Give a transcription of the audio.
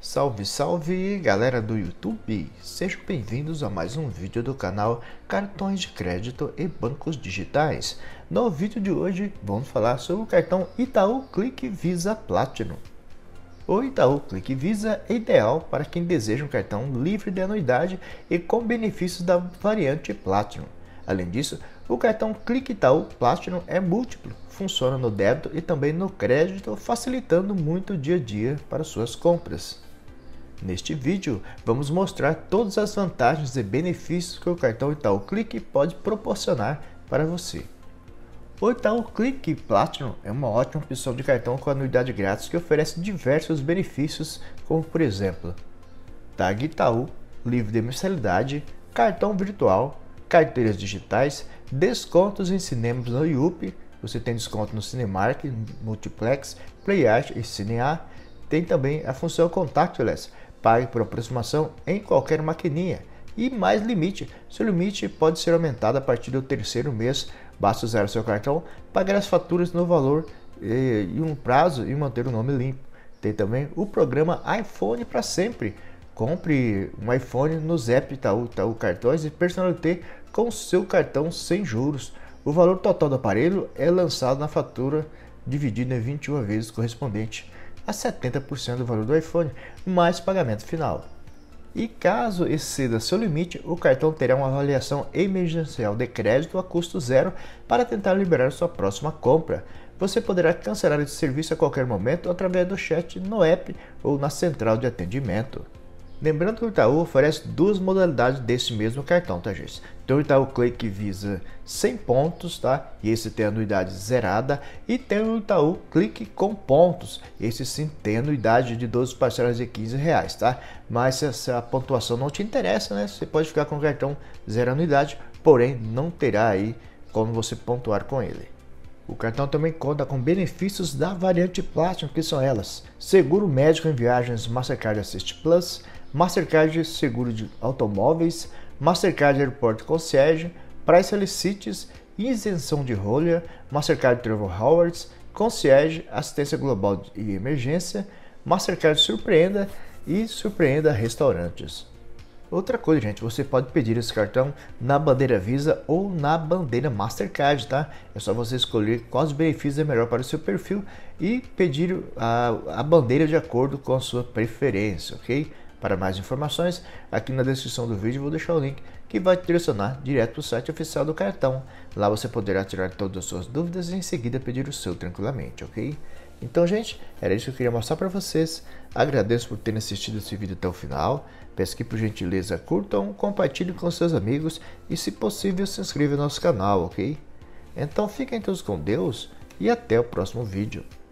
Salve, salve galera do YouTube! Sejam bem-vindos a mais um vídeo do canal Cartões de Crédito e Bancos Digitais. No vídeo de hoje vamos falar sobre o cartão Itaú Click Visa Platinum. O Itaú Click Visa é ideal para quem deseja um cartão livre de anuidade e com benefícios da variante Platinum. Além disso, o cartão Click Itaú Platinum é múltiplo, funciona no débito e também no crédito, facilitando muito o dia a dia para suas compras. Neste vídeo, vamos mostrar todas as vantagens e benefícios que o cartão Itaú Clique pode proporcionar para você. O Itaú Clique Platinum é uma ótima opção de cartão com anuidade grátis que oferece diversos benefícios, como por exemplo, Tag Itaú, livre de mensalidade, cartão virtual, carteiras digitais, descontos em cinemas no IUP, você tem desconto no Cinemark, Multiplex, PlayArt e CineA, tem também a função contactless, Pague por aproximação em qualquer maquininha. E mais limite. Seu limite pode ser aumentado a partir do terceiro mês. Basta usar o seu cartão, pagar as faturas no valor e, e um prazo e manter o nome limpo. Tem também o programa iPhone para sempre. Compre um iPhone no Zep Itaú, Itaú Cartões e Personalité com seu cartão sem juros. O valor total do aparelho é lançado na fatura dividido em 21 vezes correspondente a 70% do valor do iPhone mais pagamento final. E caso exceda seu limite, o cartão terá uma avaliação emergencial de crédito a custo zero para tentar liberar sua próxima compra. Você poderá cancelar esse serviço a qualquer momento através do chat no app ou na central de atendimento. Lembrando que o Itaú oferece duas modalidades desse mesmo cartão, tá, gente? Tem o Itaú Click visa 100 pontos, tá? E esse tem anuidade zerada. E tem o Itaú Clique com pontos. Esse sim tem anuidade de 12 parcelas de 15 reais, tá? Mas se essa pontuação não te interessa, né? Você pode ficar com o cartão zero anuidade, porém não terá aí como você pontuar com ele. O cartão também conta com benefícios da variante Platinum, que são elas: seguro médico em viagens Mastercard Assist Plus, Mastercard Seguro de Automóveis, Mastercard Airport Concierge, Priceless Cities, Isenção de Roller, Mastercard Travel Howards, Concierge, Assistência Global e Emergência, Mastercard Surpreenda e Surpreenda Restaurantes. Outra coisa, gente, você pode pedir esse cartão na bandeira Visa ou na bandeira Mastercard, tá? É só você escolher quais benefícios é melhor para o seu perfil e pedir a, a bandeira de acordo com a sua preferência, ok? Para mais informações, aqui na descrição do vídeo vou deixar o link que vai te direcionar direto para o site oficial do cartão. Lá você poderá tirar todas as suas dúvidas e em seguida pedir o seu tranquilamente, ok? Então, gente, era isso que eu queria mostrar para vocês. Agradeço por terem assistido esse vídeo até o final. Peço que, por gentileza, curtam, compartilhem com seus amigos e, se possível, se inscrevam no nosso canal, ok? Então, fiquem todos com Deus e até o próximo vídeo.